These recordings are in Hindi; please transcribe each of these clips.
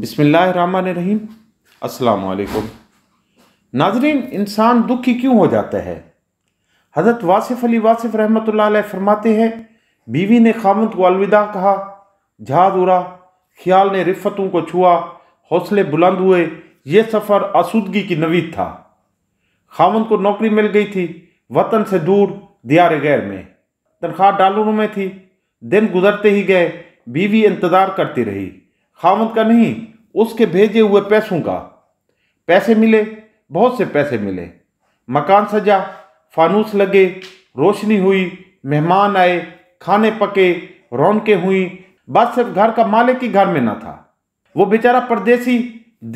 बिसमीम असलकुम नाजरीन इंसान दुखी क्यों हो जाता है हज़रत वासिफ़ अली वासिफ रहमत फरमाते हैं बीवी ने खामद को अलविदा कहा झाद उड़ा ख्याल ने रिफतों को छुआ हौसले बुलंद हुए ये सफ़र आसूदगी की नवीद था खामन को नौकरी मिल गई थी वतन से दूर दियार गैर में तनख्वाह डॉलरों में थी दिन गुजरते ही गए बीवी इंतज़ार करती रही खामद का नहीं उसके भेजे हुए पैसों का पैसे मिले बहुत से पैसे मिले मकान सजा फानूस लगे रोशनी हुई मेहमान आए खाने पके रौनकें हुई बस सिर्फ घर का मालिक ही घर में ना था वो बेचारा परदेसी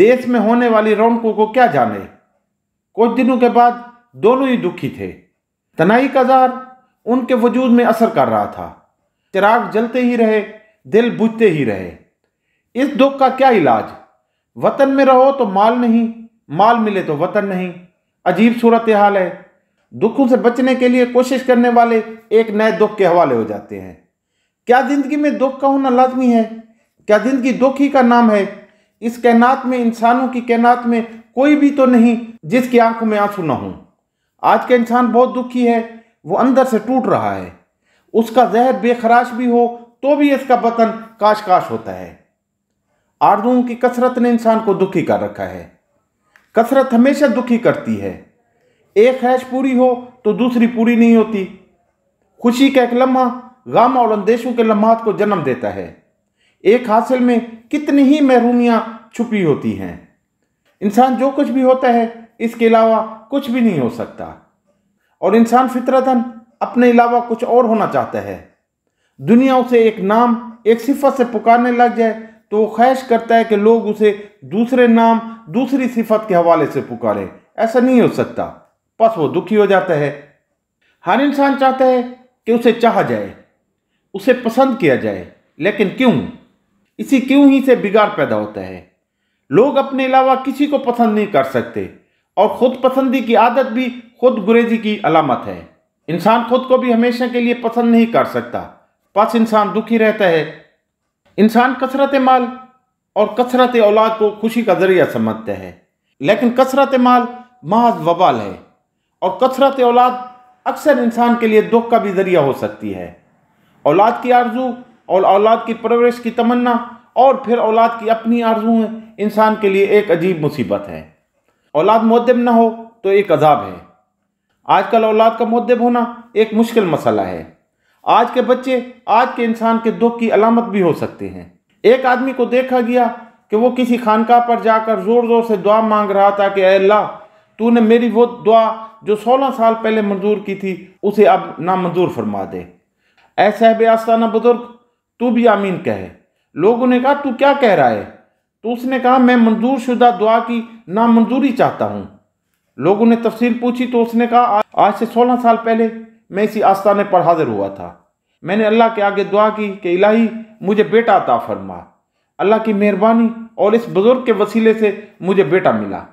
देश में होने वाली रौनकों को क्या जाने कुछ दिनों के बाद दोनों ही दुखी थे तनाई का जार उनके वजूद में असर कर रहा था चिराग जलते ही रहे दिल बुझते ही रहे इस दुख का क्या इलाज वतन में रहो तो माल नहीं माल मिले तो वतन नहीं अजीब सूरत हाल है दुखों से बचने के लिए कोशिश करने वाले एक नए दुख के हवाले हो जाते हैं क्या ज़िंदगी में दुख का होना लाजमी है क्या ज़िंदगी दुख ही का नाम है इस कैनात में इंसानों की कैनात में कोई भी तो नहीं जिसकी आंखों में आंसू ना हों आज का इंसान बहुत दुखी है वो अंदर से टूट रहा है उसका जहर बेखराश भी हो तो भी इसका वतन काश काश होता है आरजुओं की कसरत ने इंसान को दुखी कर रखा है कसरत हमेशा दुखी करती है एक खैश पूरी हो तो दूसरी पूरी नहीं होती खुशी का एक लम्हा गम और अंदेशों के लम्हात को जन्म देता है एक हासिल में कितनी ही महरूमियाँ छुपी होती हैं इंसान जो कुछ भी होता है इसके अलावा कुछ भी नहीं हो सकता और इंसान फितरतन अपने अलावा कुछ और होना चाहता है दुनिया उसे एक नाम एक सिफत से पुकारने लग जाए तो वो ख्वाहिश करता है कि लोग उसे दूसरे नाम दूसरी सिफत के हवाले से पुकारें ऐसा नहीं हो सकता बस वो दुखी हो जाता है हर इंसान चाहता है कि उसे चाहा जाए उसे पसंद किया जाए लेकिन क्यों इसी क्यों ही से बिगाड़ पैदा होता है लोग अपने अलावा किसी को पसंद नहीं कर सकते और खुद पसंदी की आदत भी खुद गुरेजी की अलामत है इंसान खुद को भी हमेशा के लिए पसंद नहीं कर सकता बस इंसान दुखी रहता है इंसान कसरत माल और कसरत औलाद को खुशी का जरिया समझता है लेकिन कसरत माल महज वबाल है और कसरत औलाद अक्सर इंसान के लिए दुख का भी जरिया हो सकती है औलाद की आरजू और औलाद की परवरिश की तमन्ना और फिर औलाद की अपनी आरजू इंसान के लिए एक अजीब मुसीबत है औलाद मुद्दब ना हो तो एक अजाब है आजकल औलाद का मुद्दब होना एक मुश्किल मसला है आज के बच्चे आज के इंसान के दुख की अलामत भी हो सकते हैं एक आदमी को देखा गया कि वो किसी खानका पर जाकर ज़ोर ज़ोर से दुआ मांग रहा था कि अल्लाह तूने मेरी वो दुआ जो 16 साल पहले मंजूर की थी उसे अब नामंजूर फरमा दे ऐसा साहब आस्ताना बुजुर्ग तू भी आमीन कहे लोगों ने कहा तू क्या कह रहा है तो उसने कहा मैं मंजूर शुदा दुआ की नामंजूरी चाहता हूँ लोगों ने तफसील पूछी तो उसने कहा आज से सोलह साल पहले मैं इसी आस्थाने पर हाजिर हुआ था मैंने अल्लाह के आगे दुआ की कि इलाही मुझे बेटा अता फरमा अल्लाह की मेहरबानी और इस बुज़ुर्ग के वसीले से मुझे बेटा मिला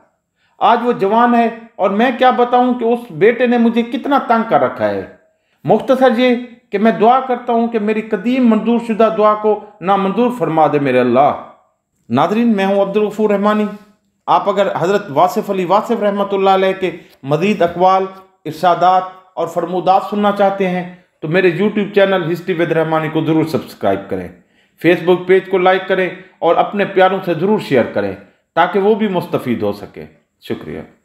आज वो जवान है और मैं क्या बताऊं कि उस बेटे ने मुझे कितना तंग कर रखा है मुख्तसर ये कि मैं दुआ करता हूं कि मेरी कदीम मंजूर शुदा दुआ को नामंजूर फरमा दे मेरे अल्लाह नाजरीन मैं हूं अब्दुलगफूर रहमानी आप अगर हज़रत वासिफ़ अली वासिफ रहमत के मज़ीद अकवाल इर्शादात और फरमोदात सुनना चाहते हैं तो मेरे YouTube channel history with Rahmani को ज़रूर सब्सक्राइब करें फेसबुक पेज को लाइक करें और अपने प्यारों से ज़रूर शेयर करें ताकि वो भी मुस्तफ़ हो सके शुक्रिया